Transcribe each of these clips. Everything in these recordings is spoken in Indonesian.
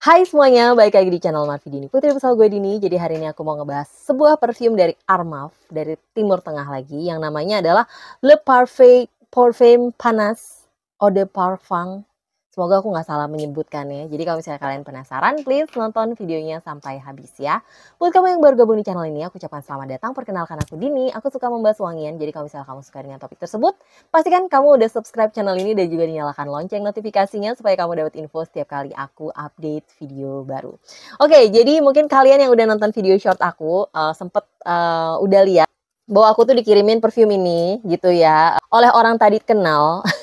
Hai semuanya, balik lagi di channel Mavi Dini Putri Pesawat gue Dini. Jadi hari ini aku mau ngebahas sebuah perfume dari Armaf dari Timur Tengah lagi yang namanya adalah Le Parfait Parfum Panas Eau de Parfum Semoga aku nggak salah menyebutkannya. Jadi kalau misalnya kalian penasaran, please nonton videonya sampai habis ya. Buat kamu yang baru gabung di channel ini, aku ucapkan selamat datang. Perkenalkan aku Dini, aku suka membahas wangian. Jadi kalau misalnya kamu suka dengan topik tersebut, pastikan kamu udah subscribe channel ini dan juga nyalakan lonceng notifikasinya supaya kamu dapat info setiap kali aku update video baru. Oke, jadi mungkin kalian yang udah nonton video short aku, uh, sempet uh, udah lihat bahwa aku tuh dikirimin perfume ini gitu ya oleh orang tadi kenal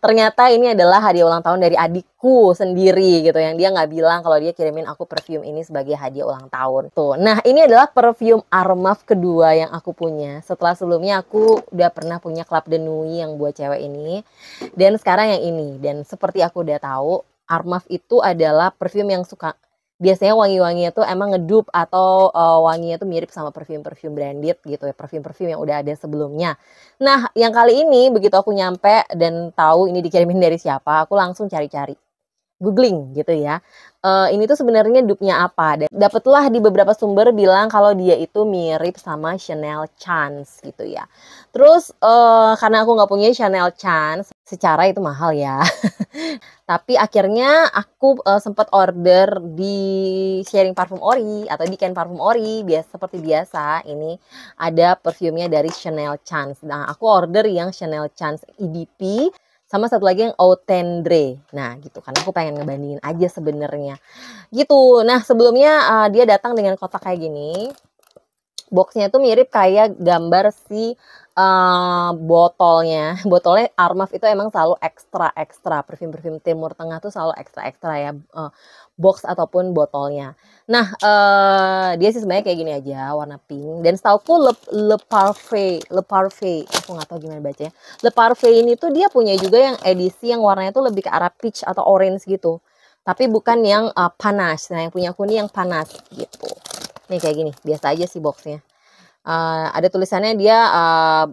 ternyata ini adalah hadiah ulang tahun dari adikku sendiri gitu yang dia nggak bilang kalau dia kirimin aku perfume ini sebagai hadiah ulang tahun tuh nah ini adalah perfume Armaf kedua yang aku punya setelah sebelumnya aku udah pernah punya Club de Nui yang buat cewek ini dan sekarang yang ini dan seperti aku udah tahu Armaf itu adalah perfume yang suka biasanya wangi-wanginya tuh emang ngedup atau uh, wanginya tuh mirip sama perfume-perfume branded gitu ya, perfume-perfume yang udah ada sebelumnya. Nah, yang kali ini begitu aku nyampe dan tahu ini dikirimin dari siapa, aku langsung cari-cari googling gitu ya. Uh, ini tuh sebenarnya dupnya apa? dapatlah di beberapa sumber bilang kalau dia itu mirip sama Chanel Chance gitu ya. Terus uh, karena aku nggak punya Chanel Chance, secara itu mahal ya. Tapi akhirnya aku uh, eh, sempat order di Sharing Parfum Ori atau di Ken Parfum Ori biasa seperti biasa. Ini ada perfumnya dari Chanel Chance. Nah, aku order yang Chanel Chance EDP sama satu lagi yang Outendre. Nah, gitu kan aku pengen ngebandingin aja sebenarnya. Gitu. Nah, sebelumnya uh, dia datang dengan kotak kayak gini. Boxnya tuh mirip kayak gambar si uh, botolnya, botolnya Armaf itu emang selalu ekstra ekstra. perfume perfume Timur Tengah tuh selalu ekstra ekstra ya uh, box ataupun botolnya. Nah uh, dia sih sebenarnya kayak gini aja warna pink. Dan setahu Le, Le Parfait, Le Parfait, aku nggak tahu gimana bacanya. Le Parfait ini tuh dia punya juga yang edisi yang warnanya tuh lebih ke arah peach atau orange gitu. Tapi bukan yang uh, panas. Nah yang punya aku ini yang panas gitu. Nih kayak gini, biasa aja sih boxnya uh, ada tulisannya dia uh,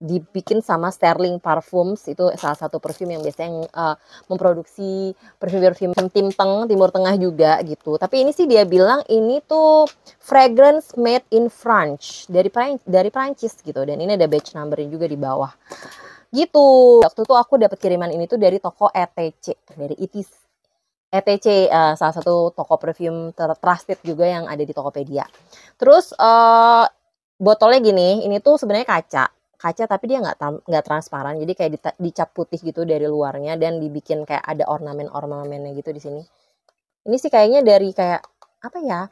dibikin sama Sterling Parfums itu salah satu perfume yang biasanya uh, memproduksi perfume-perfume Timteng Timur Tengah juga gitu. Tapi ini sih dia bilang ini tuh fragrance made in French dari Prancis, dari Prancis gitu dan ini ada batch numbernya juga di bawah. Gitu. Waktu itu aku dapat kiriman ini tuh dari toko ETC dari ITIS e ETC uh, salah satu toko perfume ter trusted juga yang ada di Tokopedia. Terus uh, botolnya gini, ini tuh sebenarnya kaca, kaca tapi dia nggak nggak transparan, jadi kayak dicap putih gitu dari luarnya dan dibikin kayak ada ornamen-ornamennya gitu di sini. Ini sih kayaknya dari kayak apa ya?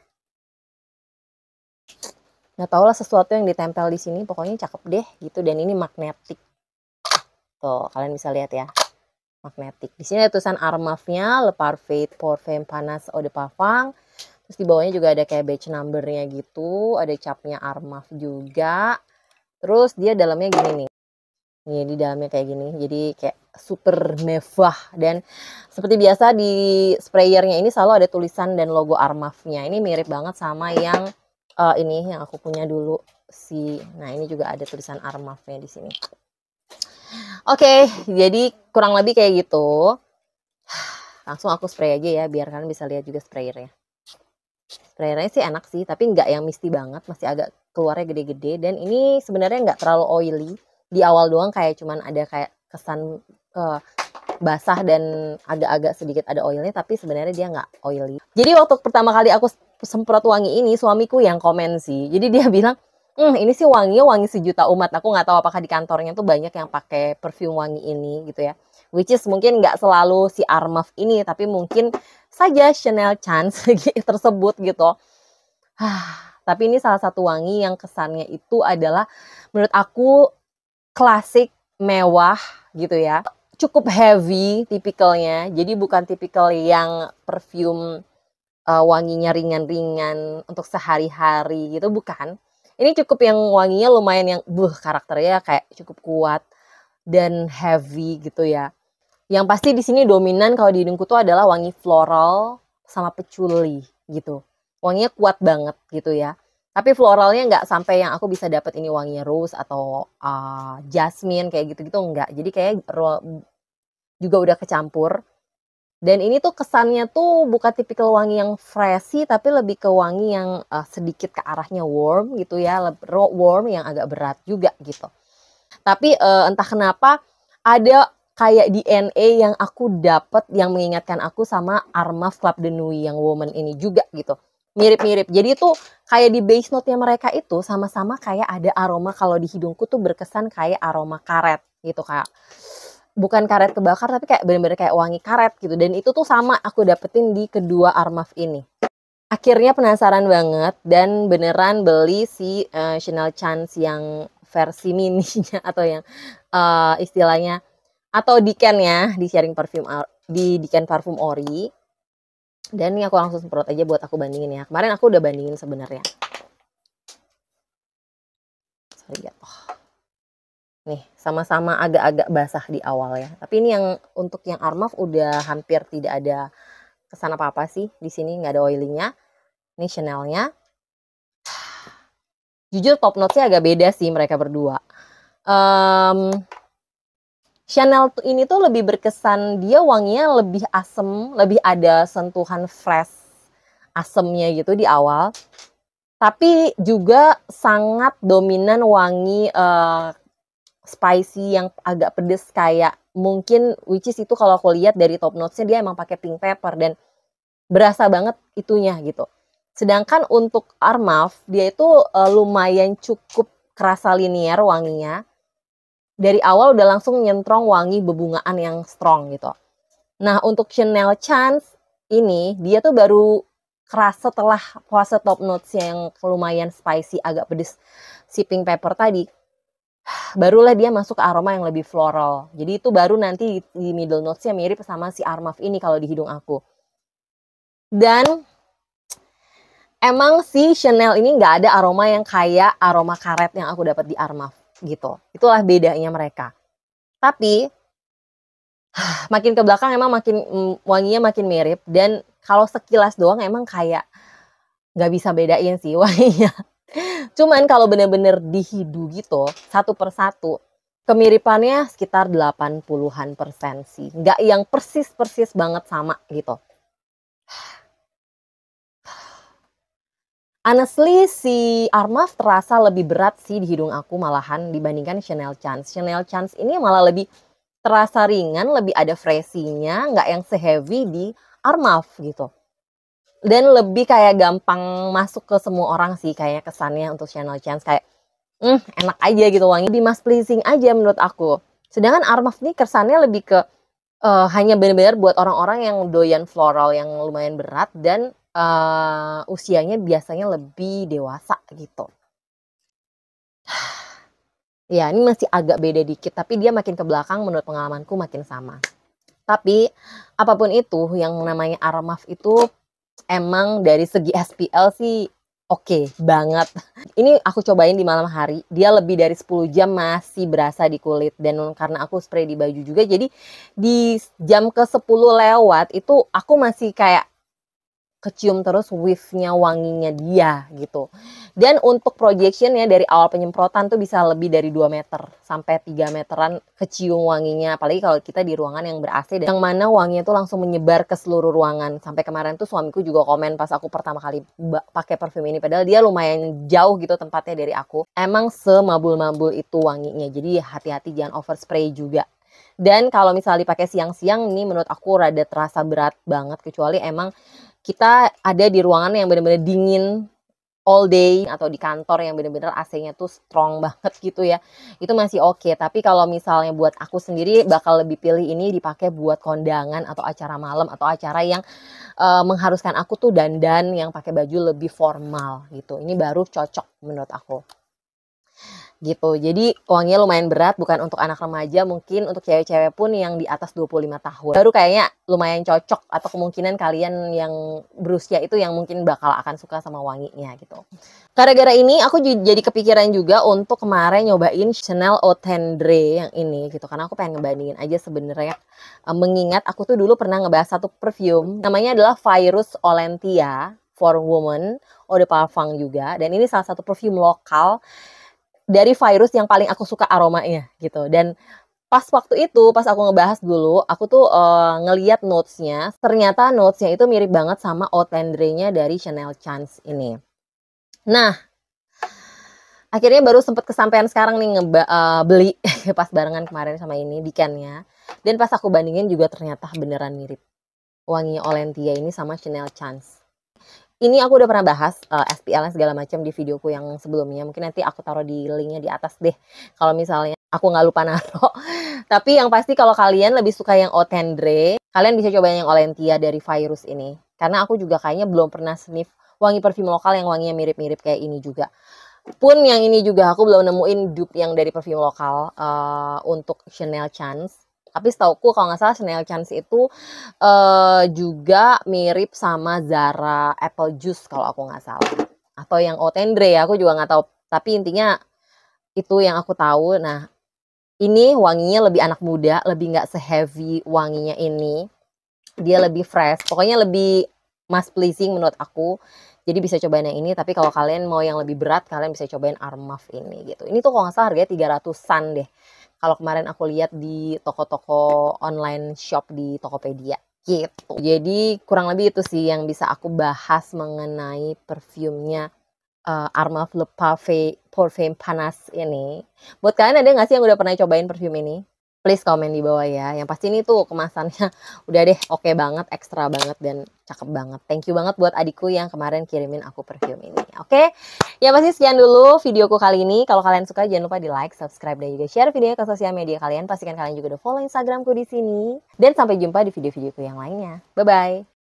Nggak tau lah sesuatu yang ditempel di sini, pokoknya cakep deh gitu dan ini magnetik. Tuh kalian bisa lihat ya magnetik. Di sini ada tulisan Armafnya, Le Parfait Parfum Panas Eau de Parfum Terus di bawahnya juga ada kayak batch numbernya gitu, ada capnya Armaf juga. Terus dia dalamnya gini nih. Nih di dalamnya kayak gini. Jadi kayak super mewah dan seperti biasa di sprayernya ini selalu ada tulisan dan logo Armafnya. Ini mirip banget sama yang uh, ini yang aku punya dulu si. Nah, ini juga ada tulisan Armafnya di sini. Oke, okay, jadi kurang lebih kayak gitu. Langsung aku spray aja ya biar kalian bisa lihat juga sprayernya sebenarnya sih enak sih tapi nggak yang misti banget masih agak keluarnya gede-gede dan ini sebenarnya nggak terlalu oily di awal doang kayak cuman ada kayak kesan uh, basah dan agak-agak sedikit ada oilnya tapi sebenarnya dia nggak oily. Jadi waktu pertama kali aku semprot wangi ini suamiku yang komen sih. Jadi dia bilang, hmm ini sih wanginya wangi sejuta umat. Aku nggak tahu apakah di kantornya tuh banyak yang pakai perfume wangi ini gitu ya which is mungkin nggak selalu si Armaf ini tapi mungkin saja Chanel Chance tersebut gitu tapi ini salah satu wangi yang kesannya itu adalah menurut aku klasik mewah gitu ya cukup heavy tipikalnya jadi bukan tipikal yang perfume uh, wanginya ringan-ringan untuk sehari-hari gitu bukan ini cukup yang wanginya lumayan yang buh karakternya kayak cukup kuat dan heavy gitu ya yang pasti di sini dominan kalau di hidungku tuh adalah wangi floral sama peculi gitu. Wanginya kuat banget gitu ya. Tapi floralnya nggak sampai yang aku bisa dapat ini wanginya rose atau uh, jasmine kayak gitu-gitu nggak. Jadi kayak juga udah kecampur. Dan ini tuh kesannya tuh bukan tipikal wangi yang freshy tapi lebih ke wangi yang uh, sedikit ke arahnya warm gitu ya, warm yang agak berat juga gitu. Tapi uh, entah kenapa ada kayak DNA yang aku dapat yang mengingatkan aku sama Armaf Club de Nui yang Woman ini juga gitu. Mirip-mirip. Jadi itu kayak di base note-nya mereka itu sama-sama kayak ada aroma kalau di hidungku tuh berkesan kayak aroma karet gitu kayak bukan karet kebakar tapi kayak bener-bener kayak wangi karet gitu dan itu tuh sama aku dapetin di kedua Armaf ini. Akhirnya penasaran banget dan beneran beli si uh, Chanel Chance yang versi mininya atau yang uh, istilahnya atau di Diken ya di sharing parfum di di Diken parfum ori dan ini aku langsung semprot aja buat aku bandingin ya kemarin aku udah bandingin sebenarnya sorry ya oh. nih sama-sama agak-agak basah di awal ya tapi ini yang untuk yang Armaf udah hampir tidak ada kesan apa apa sih di sini nggak ada oilingnya ini Chanelnya jujur top notesnya agak beda sih mereka berdua um, Chanel ini tuh lebih berkesan dia wanginya lebih asem, lebih ada sentuhan fresh asemnya gitu di awal. Tapi juga sangat dominan wangi uh, spicy yang agak pedes kayak mungkin which is itu kalau aku lihat dari top notesnya dia emang pakai pink pepper dan berasa banget itunya gitu. Sedangkan untuk Armaf dia itu uh, lumayan cukup kerasa linear wanginya dari awal udah langsung nyentrong wangi bebungaan yang strong gitu. Nah, untuk Chanel Chance ini dia tuh baru keras setelah puasa top notes yang lumayan spicy agak pedes si pink pepper tadi barulah dia masuk ke aroma yang lebih floral jadi itu baru nanti di middle notes yang mirip sama si armaf ini kalau di hidung aku dan emang si Chanel ini nggak ada aroma yang kayak aroma karet yang aku dapat di armaf gitu. Itulah bedanya mereka. Tapi makin ke belakang emang makin mm, wanginya makin mirip dan kalau sekilas doang emang kayak nggak bisa bedain sih wanginya. Cuman kalau bener-bener dihidu gitu satu persatu kemiripannya sekitar 80-an persen sih. Nggak yang persis-persis banget sama gitu. Honestly, si Armaf terasa lebih berat sih di hidung aku malahan dibandingkan Chanel Chance. Chanel Chance ini malah lebih terasa ringan, lebih ada freshinya, nggak yang seheavy di Armaf gitu. Dan lebih kayak gampang masuk ke semua orang sih kayaknya kesannya untuk Chanel Chance kayak mm, enak aja gitu wangi, lebih mas pleasing aja menurut aku. Sedangkan Armaf ini kesannya lebih ke uh, hanya benar-benar buat orang-orang yang doyan floral yang lumayan berat dan uh, usianya biasanya lebih dewasa gitu. Ya, ini masih agak beda dikit, tapi dia makin ke belakang menurut pengalamanku makin sama. Tapi apapun itu yang namanya Aramaf itu emang dari segi SPL sih oke okay banget. Ini aku cobain di malam hari, dia lebih dari 10 jam masih berasa di kulit dan karena aku spray di baju juga jadi di jam ke 10 lewat itu aku masih kayak kecium terus whiff wanginya dia gitu. Dan untuk projection ya dari awal penyemprotan tuh bisa lebih dari 2 meter sampai 3 meteran kecium wanginya. Apalagi kalau kita di ruangan yang ber AC yang mana wanginya tuh langsung menyebar ke seluruh ruangan. Sampai kemarin tuh suamiku juga komen pas aku pertama kali pakai perfume ini padahal dia lumayan jauh gitu tempatnya dari aku. Emang semabul-mabul itu wanginya. Jadi hati-hati jangan overspray juga. Dan kalau misalnya dipakai siang-siang ini menurut aku rada terasa berat banget kecuali emang kita ada di ruangan yang benar-benar dingin all day atau di kantor yang benar-benar AC-nya tuh strong banget gitu ya. Itu masih oke, okay. tapi kalau misalnya buat aku sendiri bakal lebih pilih ini dipakai buat kondangan atau acara malam atau acara yang uh, mengharuskan aku tuh dandan yang pakai baju lebih formal gitu. Ini baru cocok menurut aku gitu. Jadi uangnya lumayan berat bukan untuk anak remaja, mungkin untuk cewek-cewek pun yang di atas 25 tahun. Baru kayaknya lumayan cocok atau kemungkinan kalian yang berusia itu yang mungkin bakal akan suka sama wanginya gitu. Gara-gara ini aku jadi kepikiran juga untuk kemarin nyobain Chanel Autendre yang ini gitu karena aku pengen ngebandingin aja sebenarnya eh, mengingat aku tuh dulu pernah ngebahas satu perfume namanya adalah Virus Olentia for Woman, Eau de Parfum juga dan ini salah satu perfume lokal dari virus yang paling aku suka aromanya gitu dan pas waktu itu pas aku ngebahas dulu aku tuh uh, ngeliat notesnya ternyata notesnya itu mirip banget sama otendrenya nya dari Chanel Chance ini nah akhirnya baru sempet kesampaian sekarang nih ngeba, uh, beli pas barengan kemarin sama ini bikannya dan pas aku bandingin juga ternyata beneran mirip wanginya Olentia ini sama Chanel Chance ini aku udah pernah bahas uh, eh, SPL dan segala macam di videoku yang sebelumnya. Mungkin nanti aku taruh di linknya di atas deh. Kalau misalnya aku nggak lupa naro. Tapi yang pasti kalau kalian lebih suka yang Otendre, kalian bisa coba yang Olentia dari virus ini. Karena aku juga kayaknya belum pernah sniff wangi parfum lokal yang wanginya mirip-mirip kayak ini juga. Pun yang ini juga aku belum nemuin dupe yang dari parfum lokal uh, untuk Chanel Chance tapi setauku kalau nggak salah Chanel Chance itu uh, juga mirip sama Zara Apple Juice kalau aku nggak salah atau yang Otendre ya aku juga nggak tahu tapi intinya itu yang aku tahu nah ini wanginya lebih anak muda lebih nggak seheavy wanginya ini dia lebih fresh pokoknya lebih mass pleasing menurut aku jadi bisa cobain yang ini tapi kalau kalian mau yang lebih berat kalian bisa cobain Armaf ini gitu ini tuh kalau nggak salah harganya 300an deh kalau kemarin aku lihat di toko-toko online shop di Tokopedia gitu. Jadi kurang lebih itu sih yang bisa aku bahas mengenai perfumnya uh, Arma Le Parfum Panas ini. Buat kalian ada nggak sih yang udah pernah cobain perfume ini? please komen di bawah ya. Yang pasti ini tuh kemasannya udah deh oke okay banget, ekstra banget dan cakep banget. Thank you banget buat adikku yang kemarin kirimin aku perfume ini. Oke. Okay? Ya pasti sekian dulu videoku kali ini. Kalau kalian suka jangan lupa di-like, subscribe dan juga share videonya ke sosial media kalian. Pastikan kalian juga udah follow Instagramku di sini. Dan sampai jumpa di video-videoku yang lainnya. Bye bye.